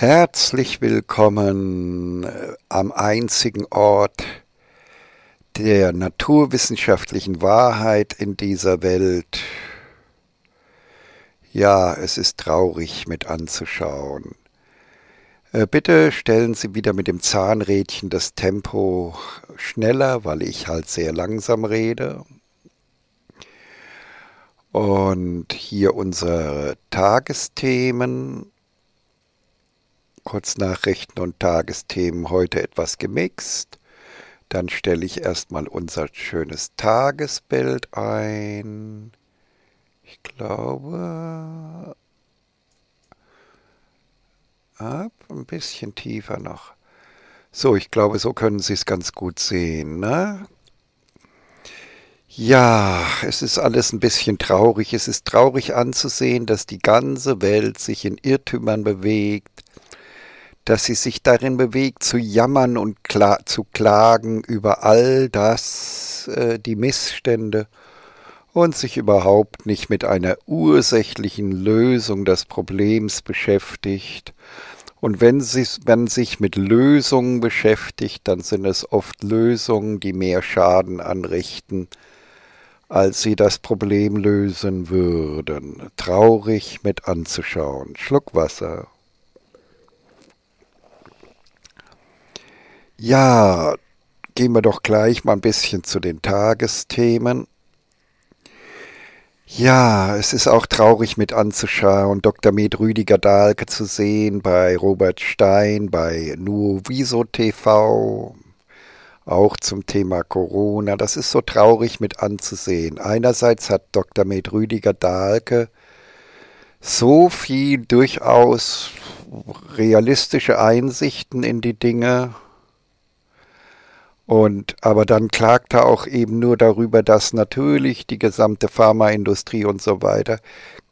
Herzlich willkommen äh, am einzigen Ort der naturwissenschaftlichen Wahrheit in dieser Welt. Ja, es ist traurig mit anzuschauen. Äh, bitte stellen Sie wieder mit dem Zahnrädchen das Tempo schneller, weil ich halt sehr langsam rede. Und hier unsere Tagesthemen. Kurznachrichten und Tagesthemen heute etwas gemixt. Dann stelle ich erstmal unser schönes Tagesbild ein. Ich glaube, ab, ein bisschen tiefer noch. So, ich glaube, so können Sie es ganz gut sehen. Ne? Ja, es ist alles ein bisschen traurig. Es ist traurig anzusehen, dass die ganze Welt sich in Irrtümern bewegt, dass sie sich darin bewegt, zu jammern und kla zu klagen über all das, äh, die Missstände, und sich überhaupt nicht mit einer ursächlichen Lösung des Problems beschäftigt. Und wenn sie, man sich mit Lösungen beschäftigt, dann sind es oft Lösungen, die mehr Schaden anrichten, als sie das Problem lösen würden. Traurig mit anzuschauen. Schluck Wasser. Ja, gehen wir doch gleich mal ein bisschen zu den Tagesthemen. Ja, es ist auch traurig mit anzuschauen, Dr. Med Rüdiger Dahlke zu sehen bei Robert Stein, bei Nuoviso TV, auch zum Thema Corona. Das ist so traurig mit anzusehen. Einerseits hat Dr. Med Rüdiger Dahlke so viel durchaus realistische Einsichten in die Dinge und aber dann klagt er auch eben nur darüber, dass natürlich die gesamte Pharmaindustrie und so weiter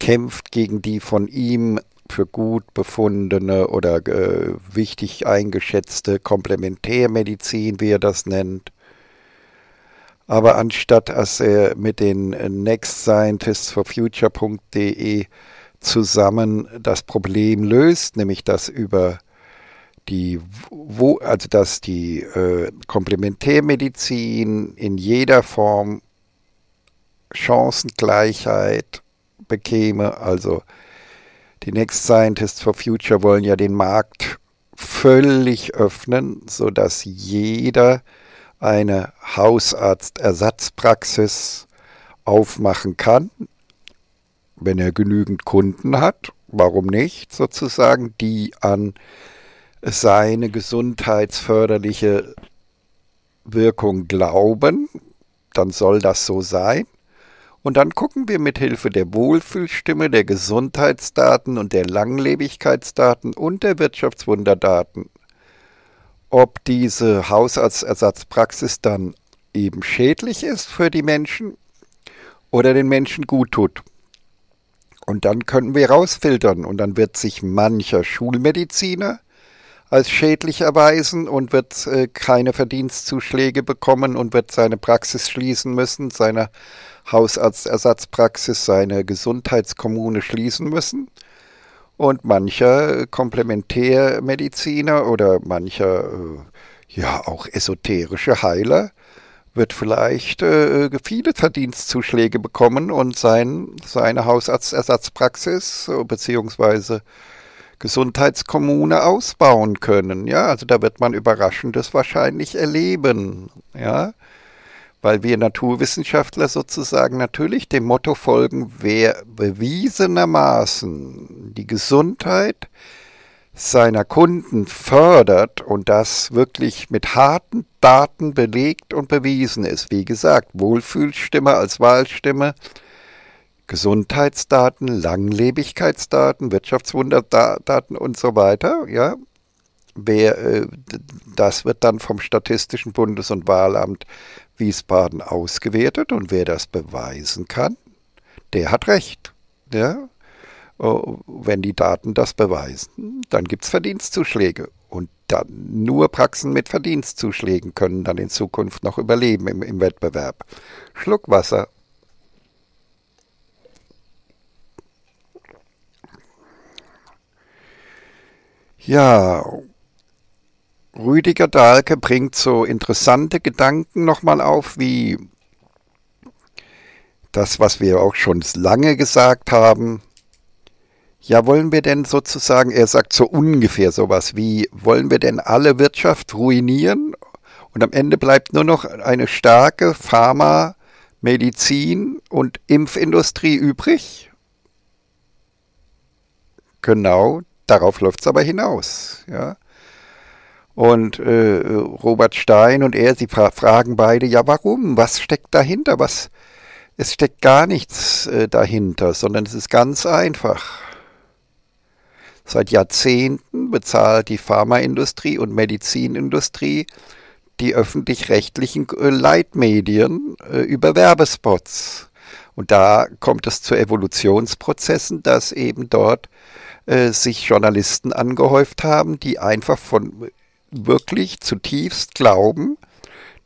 kämpft gegen die von ihm für gut befundene oder äh, wichtig eingeschätzte Komplementärmedizin, wie er das nennt. Aber anstatt dass er mit den Next Scientists for nextscientistsforfuture.de zusammen das Problem löst, nämlich das über die, wo, also dass die äh, Komplementärmedizin in jeder Form Chancengleichheit bekäme. Also die Next Scientists for Future wollen ja den Markt völlig öffnen, sodass jeder eine Hausarztersatzpraxis aufmachen kann, wenn er genügend Kunden hat, warum nicht sozusagen, die an seine gesundheitsförderliche Wirkung glauben, dann soll das so sein. Und dann gucken wir mit Hilfe der Wohlfühlstimme, der Gesundheitsdaten und der Langlebigkeitsdaten und der Wirtschaftswunderdaten, ob diese Hausarztersatzpraxis dann eben schädlich ist für die Menschen oder den Menschen gut tut. Und dann können wir rausfiltern und dann wird sich mancher Schulmediziner als schädlich erweisen und wird äh, keine Verdienstzuschläge bekommen und wird seine Praxis schließen müssen, seine Hausarztersatzpraxis, seine Gesundheitskommune schließen müssen. Und mancher Komplementärmediziner oder mancher äh, ja auch esoterische Heiler wird vielleicht äh, viele Verdienstzuschläge bekommen und sein, seine Hausarztersatzpraxis äh, beziehungsweise Gesundheitskommune ausbauen können. Ja, also da wird man Überraschendes wahrscheinlich erleben. Ja, weil wir Naturwissenschaftler sozusagen natürlich dem Motto folgen, wer bewiesenermaßen die Gesundheit seiner Kunden fördert und das wirklich mit harten Daten belegt und bewiesen ist. Wie gesagt, Wohlfühlstimme als Wahlstimme, Gesundheitsdaten, Langlebigkeitsdaten, Wirtschaftswunderdaten und so weiter. Ja, Wer, äh, das wird dann vom Statistischen Bundes- und Wahlamt Wiesbaden ausgewertet und wer das beweisen kann, der hat recht. Ja? Oh, wenn die Daten das beweisen, dann gibt es Verdienstzuschläge. Und dann nur Praxen mit Verdienstzuschlägen können dann in Zukunft noch überleben im, im Wettbewerb. Schluck Wasser. Ja, Rüdiger Dahlke bringt so interessante Gedanken nochmal auf, wie das, was wir auch schon lange gesagt haben. Ja, wollen wir denn sozusagen, er sagt so ungefähr sowas wie, wollen wir denn alle Wirtschaft ruinieren? Und am Ende bleibt nur noch eine starke Pharma-, Medizin- und Impfindustrie übrig? Genau, darauf läuft es aber hinaus. Ja? Und äh, Robert Stein und er, sie fra fragen beide, ja warum? Was steckt dahinter? Was? Es steckt gar nichts äh, dahinter, sondern es ist ganz einfach. Seit Jahrzehnten bezahlt die Pharmaindustrie und Medizinindustrie die öffentlich-rechtlichen äh, Leitmedien äh, über Werbespots. Und da kommt es zu Evolutionsprozessen, dass eben dort äh, sich Journalisten angehäuft haben, die einfach von wirklich zutiefst glauben,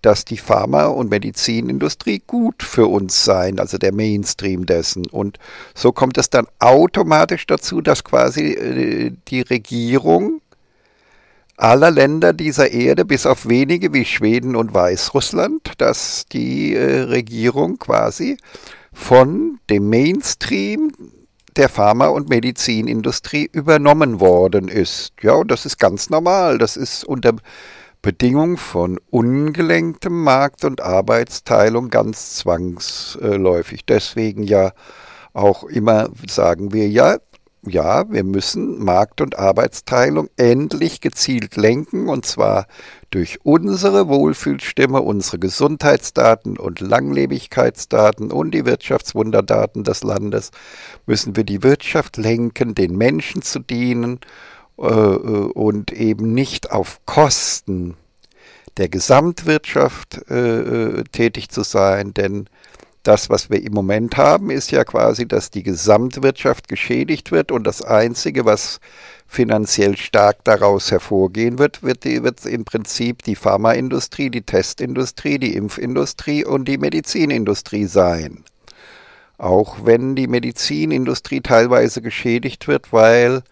dass die Pharma- und Medizinindustrie gut für uns sein, also der Mainstream dessen. Und so kommt es dann automatisch dazu, dass quasi äh, die Regierung aller Länder dieser Erde, bis auf wenige wie Schweden und Weißrussland, dass die äh, Regierung quasi von dem Mainstream der Pharma- und Medizinindustrie übernommen worden ist. Ja, und das ist ganz normal. Das ist unter Bedingung von ungelenktem Markt- und Arbeitsteilung ganz zwangsläufig. Deswegen ja auch immer sagen wir ja, ja, wir müssen Markt- und Arbeitsteilung endlich gezielt lenken und zwar durch unsere Wohlfühlstimme, unsere Gesundheitsdaten und Langlebigkeitsdaten und die Wirtschaftswunderdaten des Landes müssen wir die Wirtschaft lenken, den Menschen zu dienen äh, äh und eben nicht auf Kosten der Gesamtwirtschaft äh, äh, tätig zu sein, denn das, was wir im Moment haben, ist ja quasi, dass die Gesamtwirtschaft geschädigt wird und das Einzige, was finanziell stark daraus hervorgehen wird, wird, die, wird im Prinzip die Pharmaindustrie, die Testindustrie, die Impfindustrie und die Medizinindustrie sein. Auch wenn die Medizinindustrie teilweise geschädigt wird, weil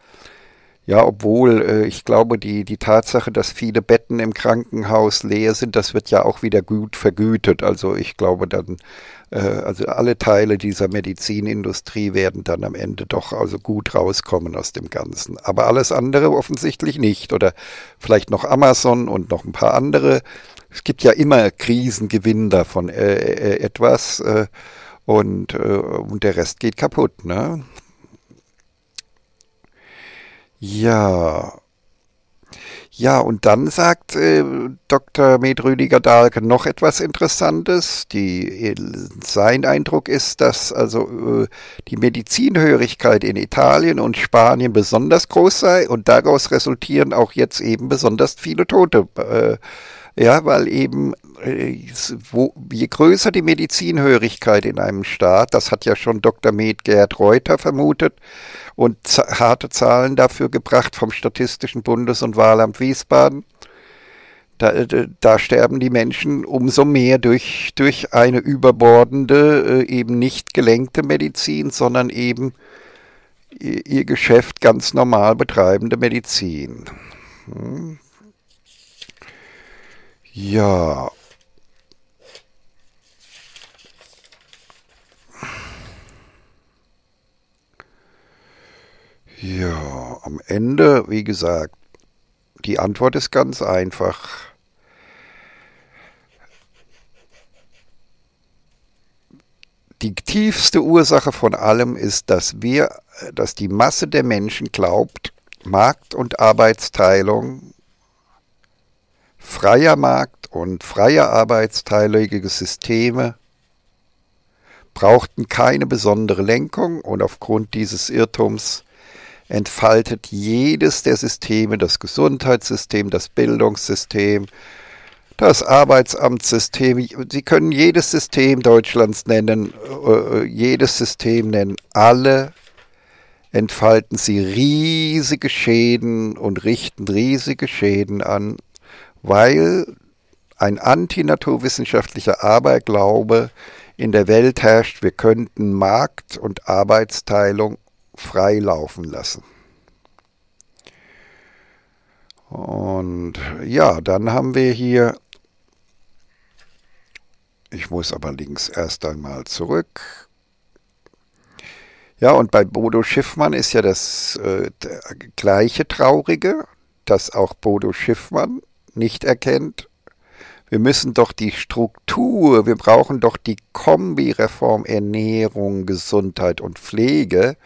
ja, obwohl äh, ich glaube, die, die Tatsache, dass viele Betten im Krankenhaus leer sind, das wird ja auch wieder gut vergütet. Also ich glaube dann, äh, also alle Teile dieser Medizinindustrie werden dann am Ende doch also gut rauskommen aus dem Ganzen. Aber alles andere offensichtlich nicht. Oder vielleicht noch Amazon und noch ein paar andere. Es gibt ja immer Krisengewinn davon äh, äh, etwas äh, und, äh, und der Rest geht kaputt. Ne? Ja. Ja, und dann sagt äh, Dr. Medrüdiger Dahlke noch etwas Interessantes. Die, sein Eindruck ist, dass also äh, die Medizinhörigkeit in Italien und Spanien besonders groß sei und daraus resultieren auch jetzt eben besonders viele Tote. Äh, ja, weil eben äh, wo, je größer die Medizinhörigkeit in einem Staat, das hat ja schon Dr. Med Gerd Reuter vermutet und harte Zahlen dafür gebracht vom Statistischen Bundes- und Wahlamt Wiesbaden, da, äh, da, sterben die Menschen umso mehr durch, durch eine überbordende, äh, eben nicht gelenkte Medizin, sondern eben ihr Geschäft ganz normal betreibende Medizin. Hm. Ja. Ja, am Ende, wie gesagt, die Antwort ist ganz einfach. die tiefste Ursache von allem ist, dass wir, dass die Masse der Menschen glaubt, Markt und Arbeitsteilung freier Markt und freie arbeitsteilige Systeme brauchten keine besondere Lenkung und aufgrund dieses Irrtums entfaltet jedes der Systeme, das Gesundheitssystem, das Bildungssystem, das Arbeitsamtssystem, Sie können jedes System Deutschlands nennen, äh, äh, jedes System nennen, alle entfalten sie riesige Schäden und richten riesige Schäden an weil ein antinaturwissenschaftlicher Aberglaube in der Welt herrscht, wir könnten Markt- und Arbeitsteilung freilaufen lassen. Und ja, dann haben wir hier, ich muss aber links erst einmal zurück. Ja, und bei Bodo Schiffmann ist ja das äh, gleiche Traurige, dass auch Bodo Schiffmann nicht erkennt? Wir müssen doch die Struktur, wir brauchen doch die Kombi-Reform Ernährung, Gesundheit und Pflege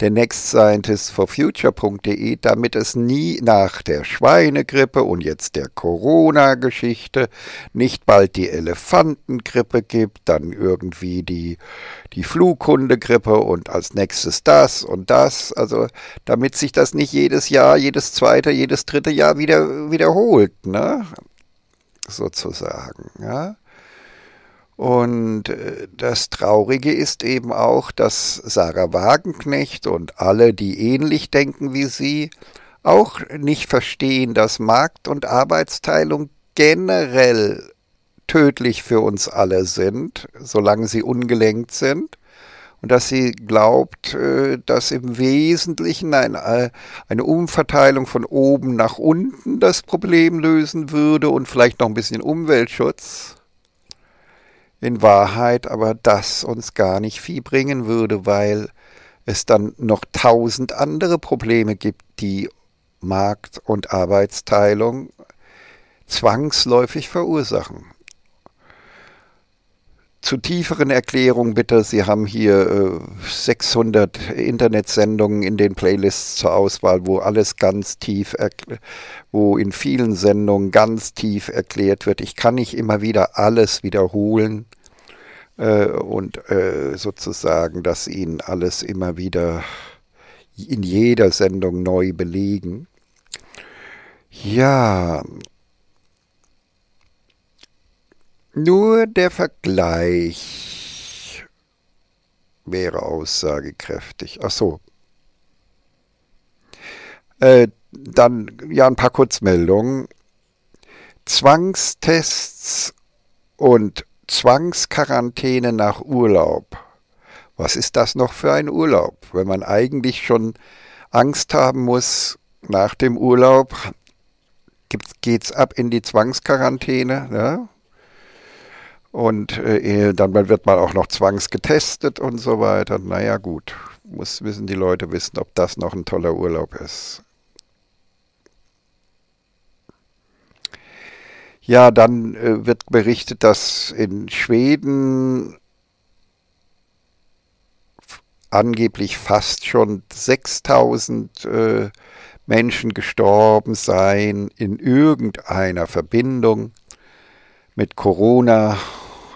der Next Scientist for Future.de, damit es nie nach der Schweinegrippe und jetzt der Corona-Geschichte nicht bald die Elefantengrippe gibt, dann irgendwie die, die Flughundegrippe und als nächstes das und das. Also damit sich das nicht jedes Jahr, jedes zweite, jedes dritte Jahr wieder wiederholt, ne? Sozusagen, ja. Und äh, das Traurige ist eben auch, dass Sarah Wagenknecht und alle, die ähnlich denken wie sie, auch nicht verstehen, dass Markt- und Arbeitsteilung generell tödlich für uns alle sind, solange sie ungelenkt sind. Und dass sie glaubt, äh, dass im Wesentlichen äh, eine Umverteilung von oben nach unten das Problem lösen würde und vielleicht noch ein bisschen Umweltschutz in Wahrheit aber das uns gar nicht viel bringen würde, weil es dann noch tausend andere Probleme gibt, die Markt- und Arbeitsteilung zwangsläufig verursachen zu tieferen Erklärungen bitte. Sie haben hier äh, 600 Internetsendungen in den Playlists zur Auswahl, wo alles ganz tief, wo in vielen Sendungen ganz tief erklärt wird. Ich kann nicht immer wieder alles wiederholen äh, und äh, sozusagen, dass Ihnen alles immer wieder in jeder Sendung neu belegen. Ja, nur der Vergleich wäre aussagekräftig. Ach so. Äh, dann ja ein paar Kurzmeldungen. Zwangstests und Zwangsquarantäne nach Urlaub. Was ist das noch für ein Urlaub, wenn man eigentlich schon Angst haben muss nach dem Urlaub? Geht's ab in die Zwangsquarantäne? Ne? Und äh, eh, dann wird man auch noch zwangsgetestet und so weiter. Naja, gut. Muss, müssen die Leute wissen, ob das noch ein toller Urlaub ist. Ja, dann äh, wird berichtet, dass in Schweden angeblich fast schon 6000 äh, Menschen gestorben seien in irgendeiner Verbindung mit Corona.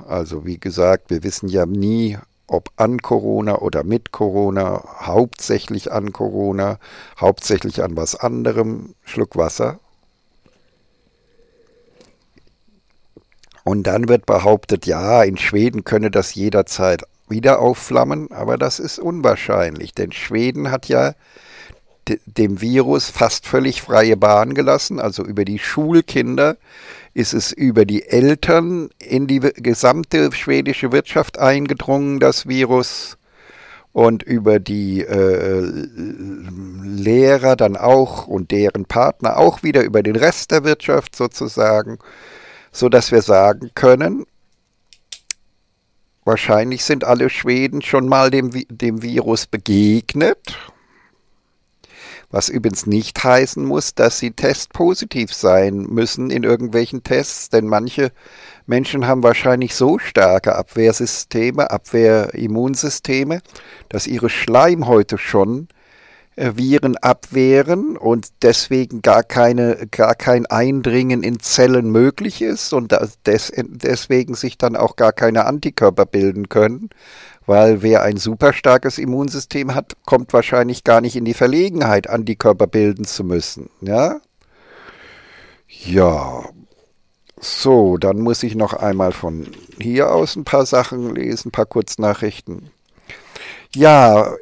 Also wie gesagt, wir wissen ja nie, ob an Corona oder mit Corona, hauptsächlich an Corona, hauptsächlich an was anderem. Schluck Wasser. Und dann wird behauptet, ja, in Schweden könne das jederzeit wieder aufflammen, aber das ist unwahrscheinlich, denn Schweden hat ja dem Virus fast völlig freie Bahn gelassen, also über die Schulkinder ist es über die Eltern in die gesamte schwedische Wirtschaft eingedrungen, das Virus. Und über die äh, Lehrer dann auch und deren Partner auch wieder über den Rest der Wirtschaft sozusagen, sodass wir sagen können, wahrscheinlich sind alle Schweden schon mal dem, dem Virus begegnet was übrigens nicht heißen muss, dass sie testpositiv sein müssen in irgendwelchen Tests, denn manche Menschen haben wahrscheinlich so starke Abwehrsysteme, Abwehrimmunsysteme, dass ihre Schleimhäute schon äh, Viren abwehren und deswegen gar, keine, gar kein Eindringen in Zellen möglich ist und des, deswegen sich dann auch gar keine Antikörper bilden können weil wer ein super starkes Immunsystem hat, kommt wahrscheinlich gar nicht in die Verlegenheit, Antikörper bilden zu müssen. Ja? Ja. So, dann muss ich noch einmal von hier aus ein paar Sachen lesen, ein paar Kurznachrichten. Ja,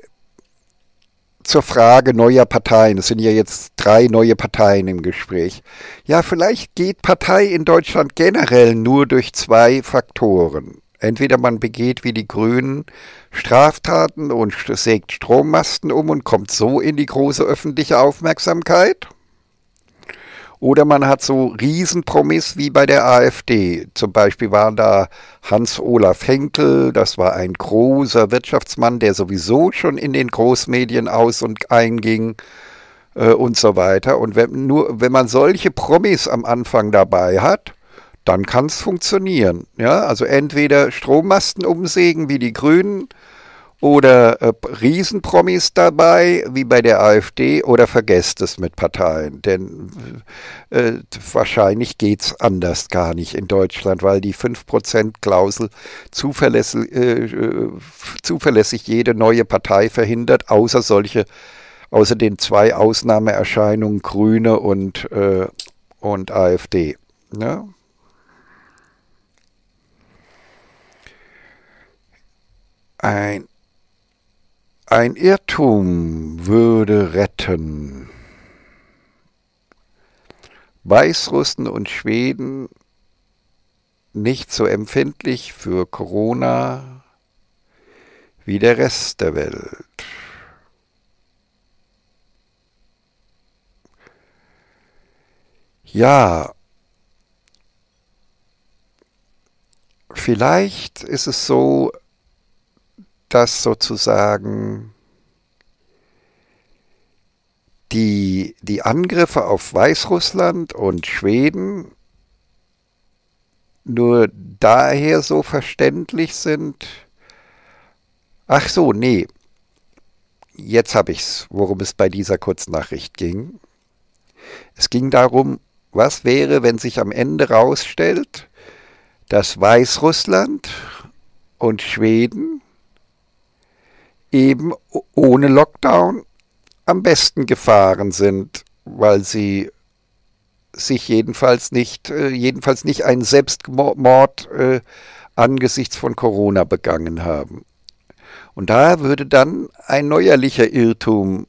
zur Frage neuer Parteien. Es sind ja jetzt drei neue Parteien im Gespräch. Ja, vielleicht geht Partei in Deutschland generell nur durch zwei Faktoren. Entweder man begeht wie die Grünen Straftaten und sägt Strommasten um und kommt so in die große öffentliche Aufmerksamkeit. Oder man hat so Riesenpromiss wie bei der AfD. Zum Beispiel waren da Hans-Olaf Henkel, das war ein großer Wirtschaftsmann, der sowieso schon in den Großmedien aus und einging äh, und so weiter. Und wenn, nur, wenn man solche Promis am Anfang dabei hat, dann kann es funktionieren. Ja? Also entweder Strommasten umsägen wie die Grünen oder äh, Riesenpromis dabei wie bei der AfD oder vergesst es mit Parteien. Denn äh, wahrscheinlich geht es anders gar nicht in Deutschland, weil die 5%-Klausel zuverlässig, äh, zuverlässig jede neue Partei verhindert, außer solche, außer den zwei Ausnahmeerscheinungen Grüne und, äh, und AfD. Ja? Ne? Ein, ein Irrtum würde retten. Weißrussen und Schweden nicht so empfindlich für Corona wie der Rest der Welt. Ja, vielleicht ist es so, dass sozusagen die, die Angriffe auf Weißrussland und Schweden nur daher so verständlich sind. Ach so, nee. Jetzt habe ich's, worum es bei dieser Kurznachricht ging. Es ging darum, was wäre, wenn sich am Ende rausstellt, dass Weißrussland und Schweden eben ohne Lockdown am besten gefahren sind, weil sie sich jedenfalls nicht, äh, jedenfalls nicht einen Selbstmord äh, angesichts von Corona begangen haben. Und da würde dann ein neuerlicher Irrtum,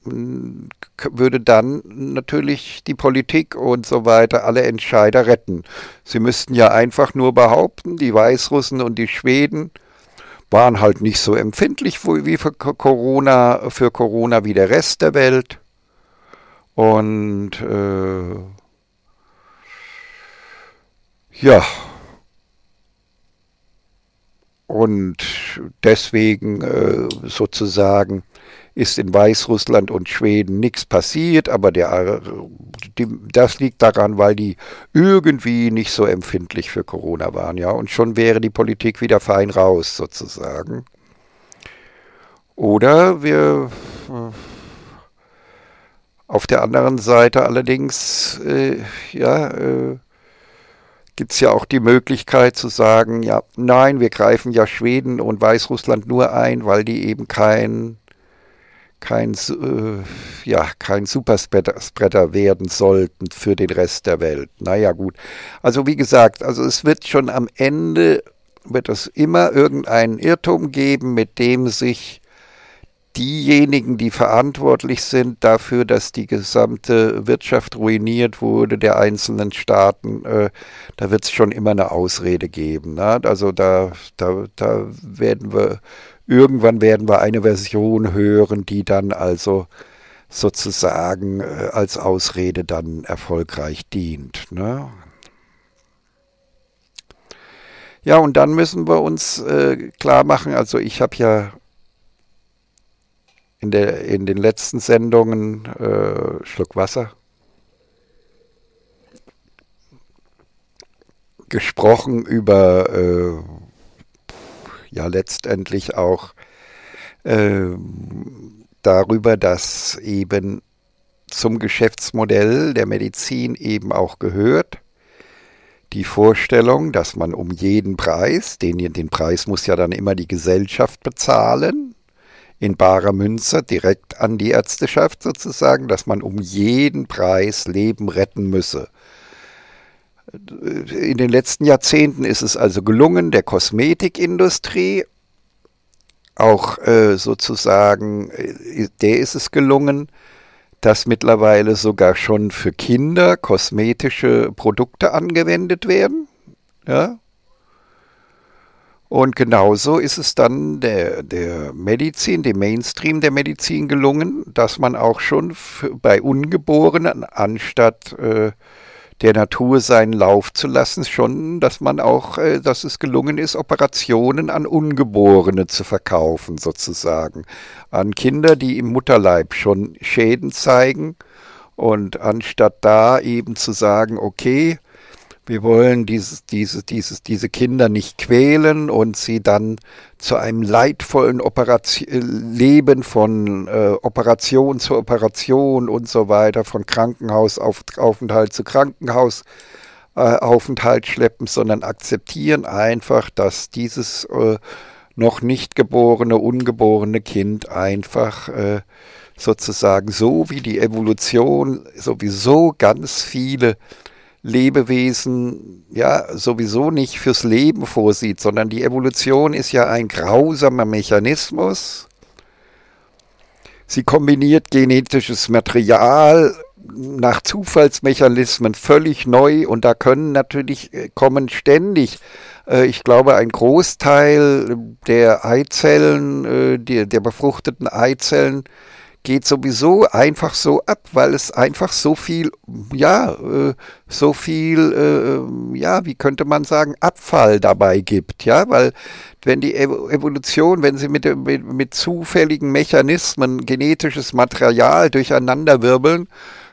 würde dann natürlich die Politik und so weiter alle Entscheider retten. Sie müssten ja einfach nur behaupten, die Weißrussen und die Schweden waren halt nicht so empfindlich wie für Corona, für Corona wie der Rest der Welt. Und äh, ja. Und deswegen äh, sozusagen ist in Weißrussland und Schweden nichts passiert, aber der, äh, die, das liegt daran, weil die irgendwie nicht so empfindlich für Corona waren, ja, und schon wäre die Politik wieder fein raus sozusagen. Oder wir äh, auf der anderen Seite allerdings, äh, ja, äh, gibt es ja auch die Möglichkeit zu sagen, ja, nein, wir greifen ja Schweden und Weißrussland nur ein, weil die eben kein kein, äh, ja, kein Superspreader werden sollten für den Rest der Welt. Naja gut, also wie gesagt, also es wird schon am Ende, wird es immer irgendeinen Irrtum geben, mit dem sich diejenigen, die verantwortlich sind dafür, dass die gesamte Wirtschaft ruiniert wurde der einzelnen Staaten, äh, da wird es schon immer eine Ausrede geben. Ne? Also da, da, da werden wir Irgendwann werden wir eine Version hören, die dann also sozusagen äh, als Ausrede dann erfolgreich dient. Ne? Ja, und dann müssen wir uns äh, klar machen, also ich habe ja in, der, in den letzten Sendungen äh, Schluck Wasser gesprochen über äh, ja letztendlich auch äh, darüber, dass eben zum Geschäftsmodell der Medizin eben auch gehört die Vorstellung, dass man um jeden Preis, den, den Preis muss ja dann immer die Gesellschaft bezahlen, in barer Münze direkt an die Ärzteschaft sozusagen, dass man um jeden Preis Leben retten müsse. In den letzten Jahrzehnten ist es also gelungen, der Kosmetikindustrie auch äh, sozusagen, äh, der ist es gelungen, dass mittlerweile sogar schon für Kinder kosmetische Produkte angewendet werden. Ja? Und genauso ist es dann der, der Medizin, dem Mainstream der Medizin gelungen, dass man auch schon bei Ungeborenen anstatt äh, der Natur seinen Lauf zu lassen, schon, dass man auch, äh, dass es gelungen ist, Operationen an Ungeborene zu verkaufen, sozusagen. An Kinder, die im Mutterleib schon Schäden zeigen. Und anstatt da eben zu sagen, okay, wir wollen dieses, dieses, dieses, diese Kinder nicht quälen und sie dann zu einem leidvollen Operation, äh, Leben von äh, Operation zu Operation und so weiter, von Krankenhausaufenthalt zu Krankenhausaufenthalt äh, Aufenthalt schleppen, sondern akzeptieren einfach, dass dieses äh, noch nicht geborene, ungeborene Kind einfach äh, sozusagen so wie die Evolution sowieso ganz viele Lebewesen ja sowieso nicht fürs Leben vorsieht, sondern die Evolution ist ja ein grausamer Mechanismus. Sie kombiniert genetisches Material nach Zufallsmechanismen völlig neu und da können natürlich äh, kommen ständig, äh, ich glaube, ein Großteil der Eizellen, äh, der, der befruchteten Eizellen geht sowieso einfach so ab, weil es einfach so viel, ja, äh, so viel, äh, ja, wie könnte man sagen, Abfall dabei gibt, ja, weil wenn die Evolution, wenn sie mit, mit, mit zufälligen Mechanismen genetisches Material durcheinanderwirbeln,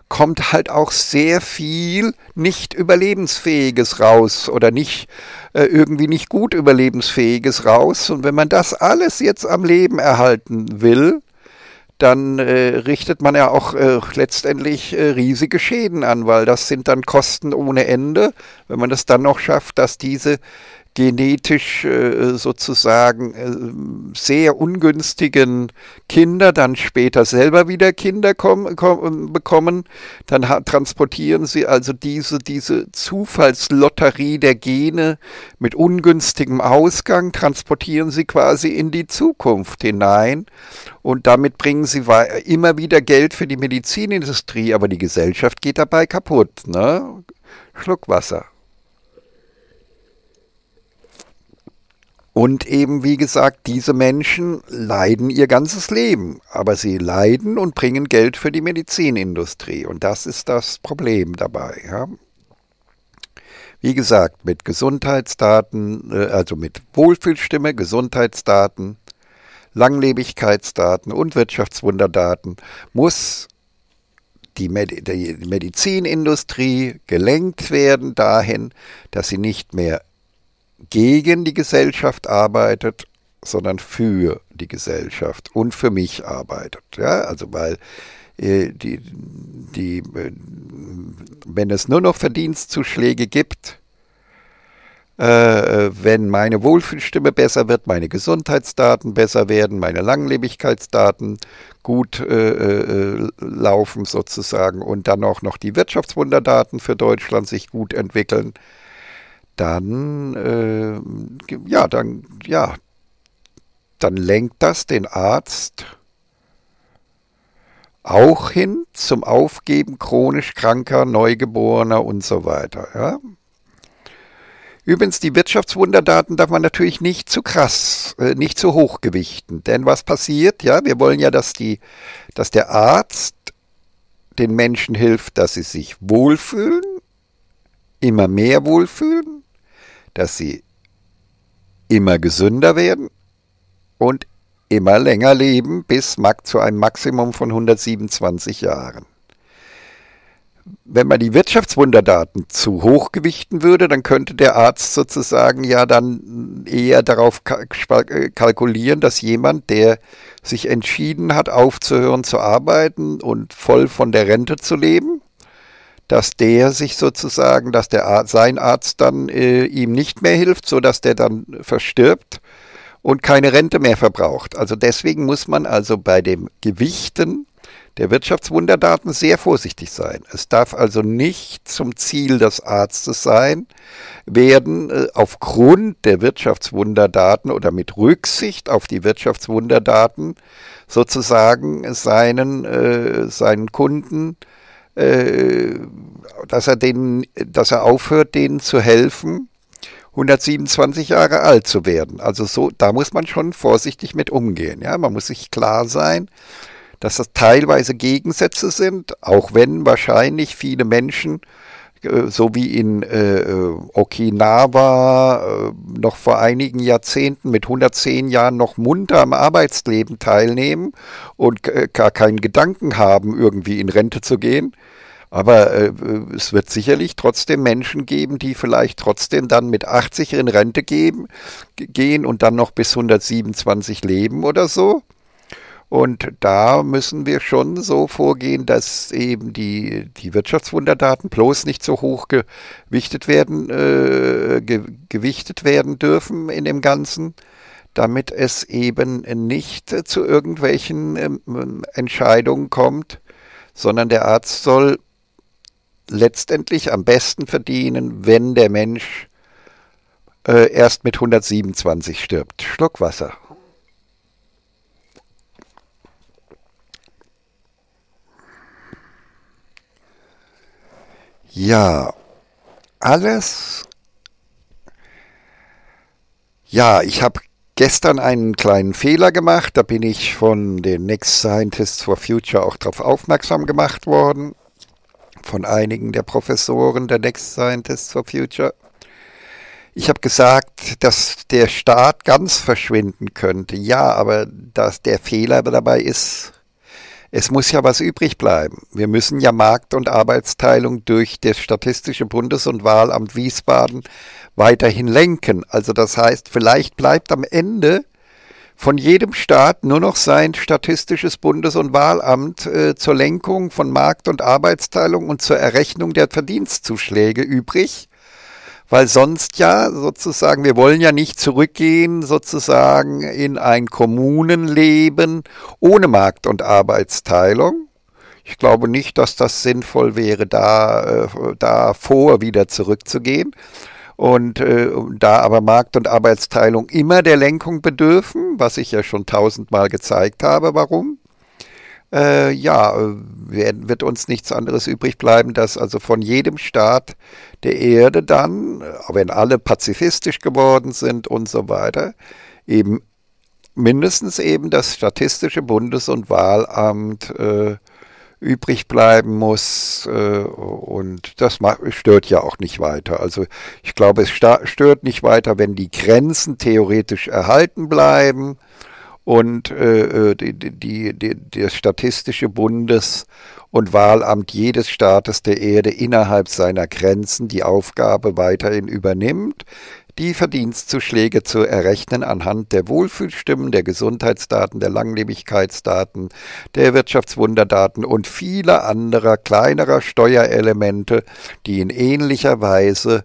kommt halt auch sehr viel nicht überlebensfähiges raus oder nicht äh, irgendwie nicht gut überlebensfähiges raus und wenn man das alles jetzt am Leben erhalten will, dann äh, richtet man ja auch äh, letztendlich äh, riesige Schäden an, weil das sind dann Kosten ohne Ende. Wenn man das dann noch schafft, dass diese genetisch äh, sozusagen äh, sehr ungünstigen Kinder dann später selber wieder Kinder komm, komm, bekommen, dann transportieren sie also diese, diese Zufallslotterie der Gene mit ungünstigem Ausgang, transportieren sie quasi in die Zukunft hinein und damit bringen sie immer wieder Geld für die Medizinindustrie, aber die Gesellschaft geht dabei kaputt. Ne? Schluck Wasser. Und eben, wie gesagt, diese Menschen leiden ihr ganzes Leben, aber sie leiden und bringen Geld für die Medizinindustrie. Und das ist das Problem dabei. Ja? Wie gesagt, mit Gesundheitsdaten, äh, also mit Wohlfühlstimme, Gesundheitsdaten, Langlebigkeitsdaten und Wirtschaftswunderdaten muss die, Medizinindustrie gelenkt werden dahin, dass sie nicht mehr gegen die Gesellschaft arbeitet, sondern für die Gesellschaft und für mich arbeitet. Ja, also weil äh, die, die, äh, wenn es nur noch Verdienstzuschläge gibt, äh, wenn meine Wohlfühlstimme besser wird, meine Gesundheitsdaten besser werden, meine Langlebigkeitsdaten gut äh, äh, laufen sozusagen und dann auch noch die Wirtschaftswunderdaten für Deutschland sich gut entwickeln, dann, äh, ja, dann, ja, dann lenkt das den Arzt auch hin zum Aufgeben chronisch kranker, Neugeborener und so weiter. Ja? Übrigens, die Wirtschaftswunderdaten darf man natürlich nicht zu krass, äh, nicht zu hoch gewichten. Denn was passiert? Ja, wir wollen ja, dass, die, dass der Arzt den Menschen hilft, dass sie sich wohlfühlen, immer mehr wohlfühlen dass sie immer gesünder werden und immer länger leben bis zu einem Maximum von 127 Jahren. Wenn man die Wirtschaftswunderdaten zu hoch gewichten würde, dann könnte der Arzt sozusagen ja dann eher darauf äh, kalkulieren, dass jemand, der sich entschieden hat, aufzuhören zu arbeiten und voll von der Rente zu leben, dass der sich sozusagen, dass der Arzt, sein Arzt dann äh, ihm nicht mehr hilft, sodass der dann verstirbt und keine Rente mehr verbraucht. Also deswegen muss man also bei dem Gewichten der Wirtschaftswunderdaten sehr vorsichtig sein. Es darf also nicht zum Ziel des Arztes sein, werden äh, aufgrund der Wirtschaftswunderdaten oder mit Rücksicht auf die Wirtschaftswunderdaten sozusagen seinen, äh, seinen Kunden äh, dass er denen, dass er aufhört, denen zu helfen, 127 Jahre alt zu werden. Also so, da muss man schon vorsichtig mit umgehen. Ja, man muss sich klar sein, dass das teilweise Gegensätze sind, auch wenn wahrscheinlich viele Menschen äh, so wie in äh, äh, Okinawa äh, noch vor einigen Jahrzehnten mit 110 Jahren noch munter am Arbeitsleben teilnehmen und äh, gar keinen Gedanken haben, irgendwie in Rente zu gehen. Aber äh, es wird sicherlich trotzdem Menschen geben, die vielleicht trotzdem dann mit 80 in Rente geben, gehen und dann noch bis 127 leben oder so. Und da müssen wir schon so vorgehen, dass eben die, die Wirtschaftswunderdaten bloß nicht so hoch gewichtet werden, äh, ge, gewichtet werden dürfen in dem Ganzen, damit es eben nicht zu irgendwelchen ähm, Entscheidungen kommt, sondern der Arzt soll letztendlich am besten verdienen, wenn der Mensch äh, erst mit 127 stirbt. Schluck Wasser. Ja, alles. Ja, ich habe gestern einen kleinen Fehler gemacht. Da bin ich von den Next Scientists for Future auch darauf aufmerksam gemacht worden. Von einigen der Professoren der Next Scientists for Future. Ich habe gesagt, dass der Staat ganz verschwinden könnte. Ja, aber dass der Fehler dabei ist, es muss ja was übrig bleiben. Wir müssen ja Markt- und Arbeitsteilung durch das Statistische Bundes- und Wahlamt Wiesbaden weiterhin lenken. Also das heißt, vielleicht bleibt am Ende von jedem Staat nur noch sein statistisches Bundes- und Wahlamt äh, zur Lenkung von Markt- und Arbeitsteilung und zur Errechnung der Verdienstzuschläge übrig weil sonst ja sozusagen, wir wollen ja nicht zurückgehen sozusagen in ein Kommunenleben ohne Markt- und Arbeitsteilung. Ich glaube nicht, dass das sinnvoll wäre, da, äh, davor wieder zurückzugehen. Und äh, da aber Markt- und Arbeitsteilung immer der Lenkung bedürfen, was ich ja schon tausendmal gezeigt habe, warum, äh, ja, äh, wird uns nichts anderes übrig bleiben, dass also von jedem Staat der Erde dann, äh, wenn alle pazifistisch geworden sind und so weiter, eben mindestens eben das Statistische Bundes- und Wahlamt äh, übrig bleiben muss. Äh, und das macht, stört ja auch nicht weiter. Also ich glaube, es stört nicht weiter, wenn die Grenzen theoretisch erhalten bleiben und äh, äh die, die, die, das Statistische Bundes- und Wahlamt jedes Staates der Erde innerhalb seiner Grenzen die Aufgabe weiterhin übernimmt, die Verdienstzuschläge zu errechnen anhand der Wohlfühlstimmen, der Gesundheitsdaten, der Langlebigkeitsdaten, der Wirtschaftswunderdaten und vieler anderer kleinerer Steuerelemente, die in ähnlicher Weise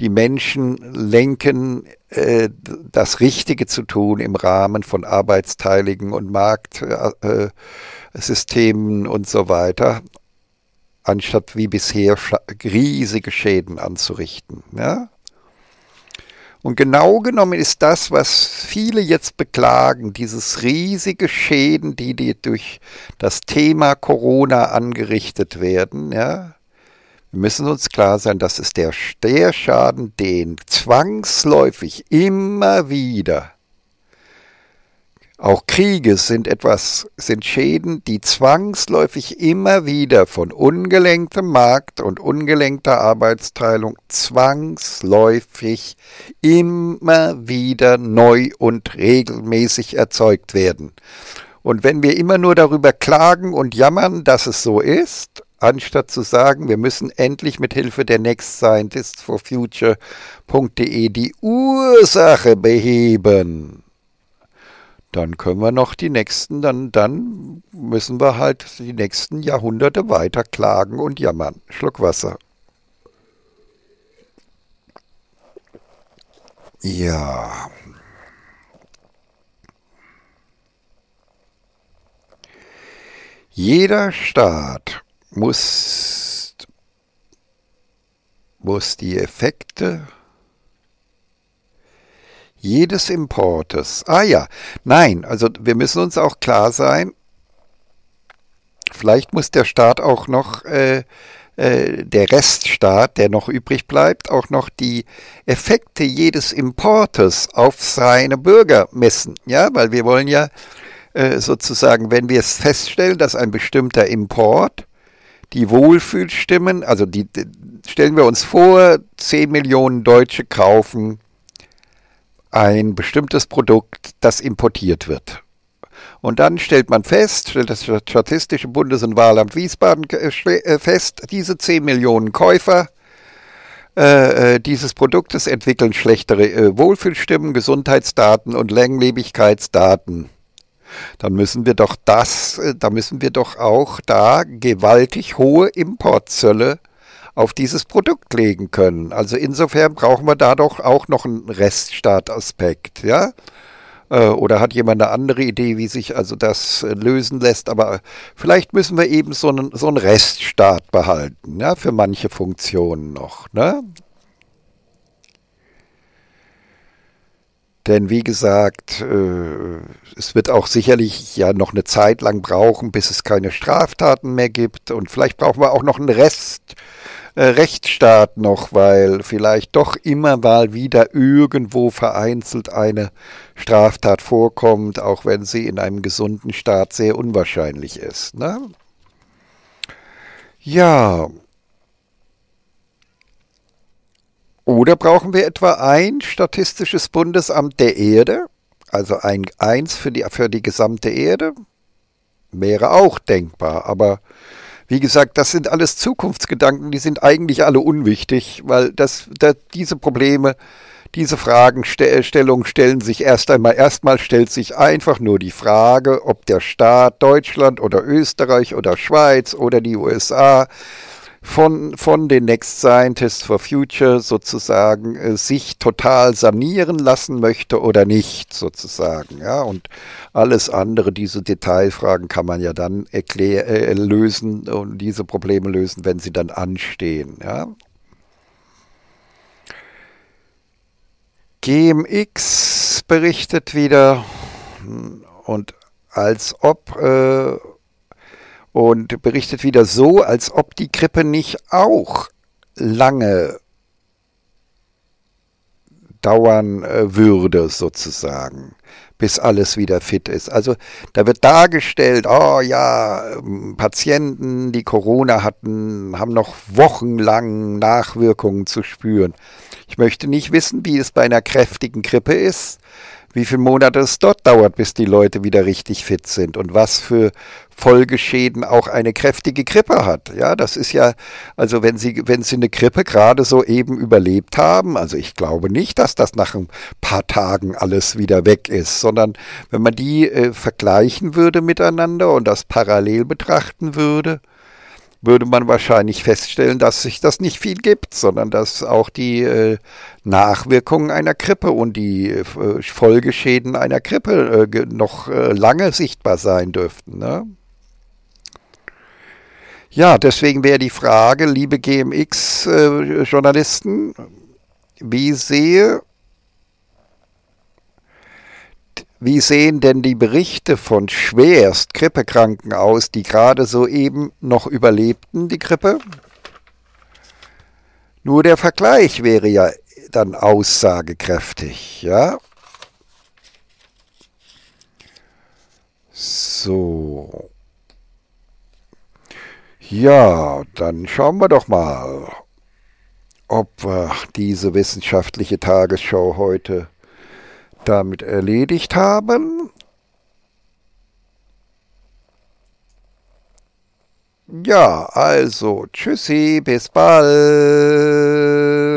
die Menschen lenken, äh, das Richtige zu tun im Rahmen von arbeitsteiligen und Marktsystemen äh, äh und so weiter, anstatt wie bisher riesige Schäden anzurichten. Ja? Und genau genommen ist das, was viele jetzt beklagen, dieses riesige Schäden, die, die durch das Thema Corona angerichtet werden, ja, wir müssen uns klar sein, das ist der, der Schaden, den zwangsläufig immer wieder auch Kriege sind etwas, sind Schäden, die zwangsläufig immer wieder von ungelenktem Markt und ungelenkter Arbeitsteilung zwangsläufig immer wieder neu und regelmäßig erzeugt werden. Und wenn wir immer nur darüber klagen und jammern, dass es so ist, anstatt zu sagen, wir müssen endlich mit Hilfe der Next Scientists for Future.de die Ursache beheben. Dann können wir noch die nächsten, dann, dann müssen wir halt die nächsten Jahrhunderte weiter klagen und jammern. Schluck Wasser. Ja. Jeder Staat muss, muss die Effekte jedes Importes. Ah ja, nein, also wir müssen uns auch klar sein, vielleicht muss der Staat auch noch, äh, äh, der Reststaat, der noch übrig bleibt, auch noch die Effekte jedes Importes auf seine Bürger messen. Ja, weil wir wollen ja äh, sozusagen, wenn wir es feststellen, dass ein bestimmter Import die Wohlfühlstimmen, also die, stellen wir uns vor, 10 Millionen Deutsche kaufen ein bestimmtes Produkt, das importiert wird. Und dann stellt man fest, stellt das Statistische Bundes- und Wahlamt Wiesbaden äh, äh, fest, diese 10 Millionen Käufer äh, äh, dieses Produktes entwickeln schlechtere äh, Wohlfühlstimmen, Gesundheitsdaten und Langlebigkeitsdaten dann müssen wir doch das, äh, da müssen wir doch auch da gewaltig hohe Importzölle auf dieses Produkt legen können. Also insofern brauchen wir da doch auch noch einen Reststaataspekt, ja? Äh, oder hat jemand eine andere Idee, wie sich also das äh, lösen lässt? Aber vielleicht müssen wir eben so einen, so einen Reststaat behalten, ja, für manche Funktionen noch. Ne? Denn wie gesagt, äh, es wird auch sicherlich ja noch eine Zeit lang brauchen, bis es keine Straftaten mehr gibt. Und vielleicht brauchen wir auch noch einen Rest. Äh, Rechtsstaat noch, weil vielleicht doch immer mal wieder irgendwo vereinzelt eine Straftat vorkommt, auch wenn sie in einem gesunden Staat sehr unwahrscheinlich ist. Ne? Ja, Oder brauchen wir etwa ein Statistisches Bundesamt der Erde, also ein eins für die, für die gesamte Erde? Wäre auch denkbar, aber wie gesagt, das sind alles Zukunftsgedanken, die sind eigentlich alle unwichtig, weil das, das diese Probleme, diese Fragenstellungen stellen sich erst einmal. Erstmal stellt sich einfach nur die Frage, ob der Staat Deutschland oder Österreich oder Schweiz oder die USA von, von den Next Scientists for Future sozusagen äh, sich total sanieren lassen möchte oder nicht sozusagen. Ja? Und alles andere, diese Detailfragen kann man ja dann erklär, äh, lösen und diese Probleme lösen, wenn sie dann anstehen. Ja? GMX berichtet wieder hm, und als ob... Äh, und berichtet wieder so, als ob die Krippe nicht auch lange dauern äh, würde, sozusagen, bis alles wieder fit ist. Also da wird dargestellt, oh ja, ähm, Patienten, die Corona hatten, haben noch wochenlang Nachwirkungen zu spüren. Ich möchte nicht wissen, wie es bei einer kräftigen Grippe ist wie viele Monate es dort dauert, bis die Leute wieder richtig fit sind und was für Folgeschäden auch eine kräftige Grippe hat. Ja, das ist ja, also wenn Sie, wenn Sie eine Grippe gerade so eben überlebt haben, also ich glaube nicht, dass das nach ein paar Tagen alles wieder weg ist, sondern wenn man die äh, vergleichen würde miteinander und das parallel betrachten würde, würde man wahrscheinlich feststellen, dass sich das nicht viel gibt, sondern dass auch die äh, Nachwirkungen einer Grippe und die äh, Folgeschäden einer Grippe äh, noch äh, lange sichtbar sein dürften. Ne? Ja, deswegen wäre die Frage, liebe GMX-Journalisten, äh, wie sehe Wie sehen denn die Berichte von schwerst Grippekranken aus, die gerade soeben noch überlebten, die Grippe? Nur der Vergleich wäre ja dann aussagekräftig, ja? So. Ja, dann schauen wir doch mal, ob wir diese wissenschaftliche Tagesschau heute damit erledigt haben. Ja, also, tschüssi, bis bald.